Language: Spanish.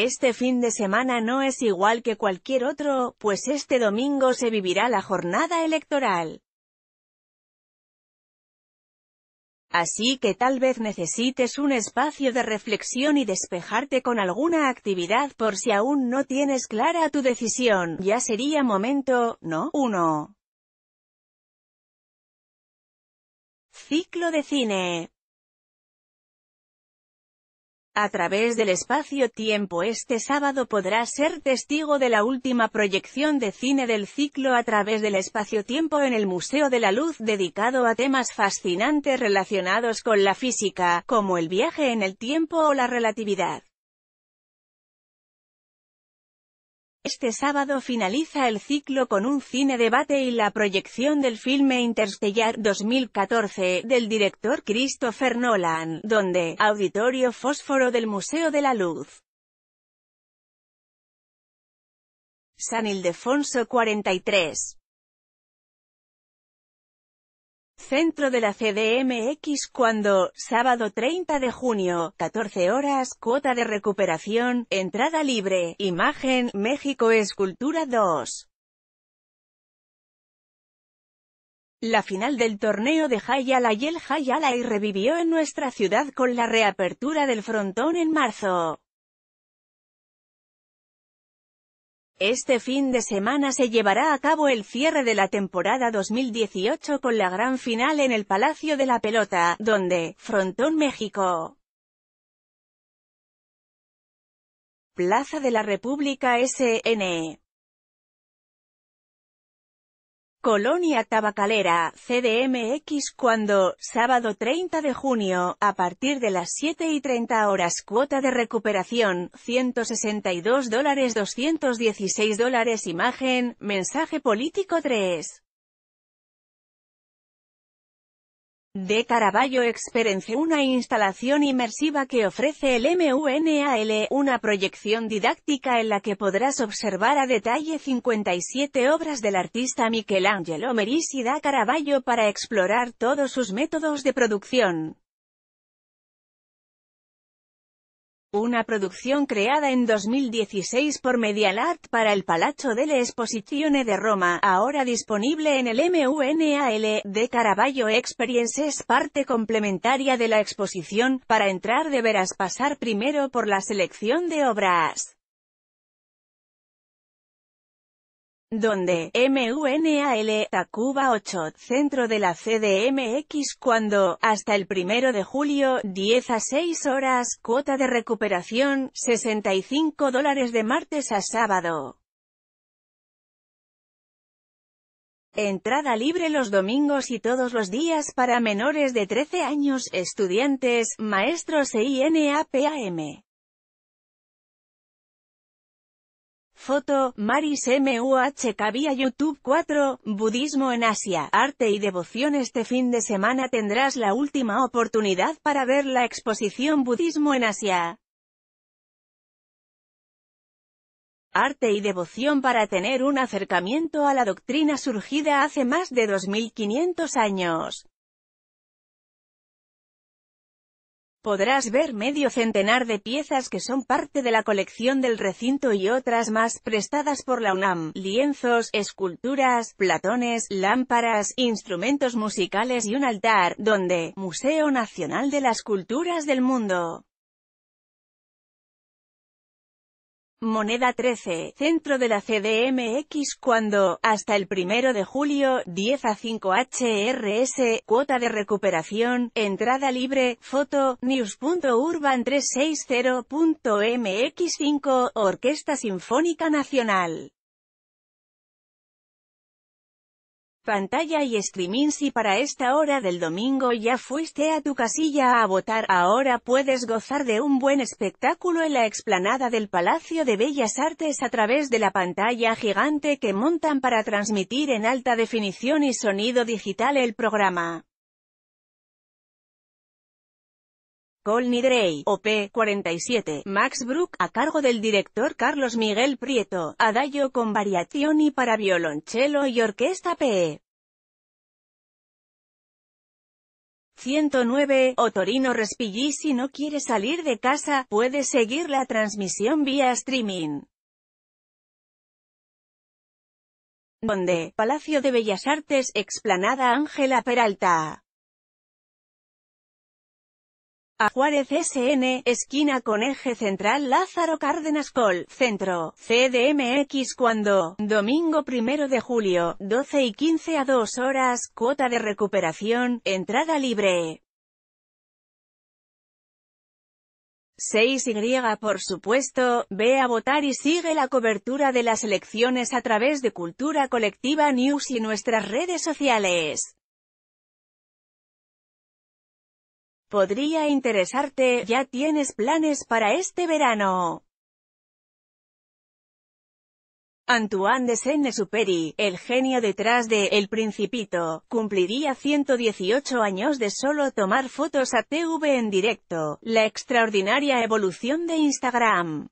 Este fin de semana no es igual que cualquier otro, pues este domingo se vivirá la jornada electoral. Así que tal vez necesites un espacio de reflexión y despejarte con alguna actividad por si aún no tienes clara tu decisión. Ya sería momento, ¿no? 1. Ciclo de cine a través del espacio-tiempo este sábado podrá ser testigo de la última proyección de cine del ciclo a través del espacio-tiempo en el Museo de la Luz dedicado a temas fascinantes relacionados con la física, como el viaje en el tiempo o la relatividad. Este sábado finaliza el ciclo con un cine debate y la proyección del filme Interstellar 2014 del director Christopher Nolan, donde, Auditorio Fósforo del Museo de la Luz. San Ildefonso 43 centro de la CDMX cuando, sábado 30 de junio, 14 horas, cuota de recuperación, entrada libre, imagen, México Escultura 2. La final del torneo de Hayala y el Hayala y revivió en nuestra ciudad con la reapertura del frontón en marzo. Este fin de semana se llevará a cabo el cierre de la temporada 2018 con la gran final en el Palacio de la Pelota, donde, Frontón México. Plaza de la República SN. E. Colonia Tabacalera, CDMX cuando, sábado 30 de junio, a partir de las 7 y 30 horas cuota de recuperación, 162 dólares 216 dólares imagen, mensaje político 3. De Caravaggio Experience una instalación inmersiva que ofrece el MUNAL, una proyección didáctica en la que podrás observar a detalle 57 obras del artista Michelangelo Merisi da Caravaggio para explorar todos sus métodos de producción. una producción creada en 2016 por Medialart para el Palazzo delle Esposizione de Roma, ahora disponible en el MUNAL, de Caravaggio Experiences parte complementaria de la exposición, para entrar de veras, pasar primero por la selección de obras. donde MUNAL Tacuba 8 centro de la CDMX cuando, hasta el 1 de julio, 10 a 6 horas, cuota de recuperación, 65 dólares de martes a sábado. Entrada libre los domingos y todos los días para menores de 13 años, estudiantes, maestros e INAPAM. Foto, Maris MUHK YouTube 4, Budismo en Asia, Arte y Devoción Este fin de semana tendrás la última oportunidad para ver la exposición Budismo en Asia. Arte y devoción para tener un acercamiento a la doctrina surgida hace más de 2500 años. podrás ver medio centenar de piezas que son parte de la colección del recinto y otras más, prestadas por la UNAM, lienzos, esculturas, platones, lámparas, instrumentos musicales y un altar, donde, Museo Nacional de las Culturas del Mundo. Moneda 13, centro de la CDMX cuando, hasta el 1 de julio, 10 a 5 HRS, cuota de recuperación, entrada libre, foto, news.urban360.mx5, Orquesta Sinfónica Nacional. pantalla y streaming si para esta hora del domingo ya fuiste a tu casilla a votar, ahora puedes gozar de un buen espectáculo en la explanada del Palacio de Bellas Artes a través de la pantalla gigante que montan para transmitir en alta definición y sonido digital el programa. Paul Nidrey, OP 47, Max Brook, a cargo del director Carlos Miguel Prieto, Adagio con variación y para violonchelo y orquesta P. 109, Otorino Respighi Si no quiere salir de casa, puede seguir la transmisión vía streaming. Donde, Palacio de Bellas Artes, Explanada Ángela Peralta. A Juárez SN, esquina con eje central Lázaro Cárdenas Col, centro, CDMX cuando, domingo 1 de julio, 12 y 15 a 2 horas, cuota de recuperación, entrada libre. 6Y por supuesto, ve a votar y sigue la cobertura de las elecciones a través de Cultura Colectiva News y nuestras redes sociales. Podría interesarte, ya tienes planes para este verano. Antoine de Saint-Exupéry, el genio detrás de El Principito, cumpliría 118 años de solo tomar fotos a TV en directo, la extraordinaria evolución de Instagram.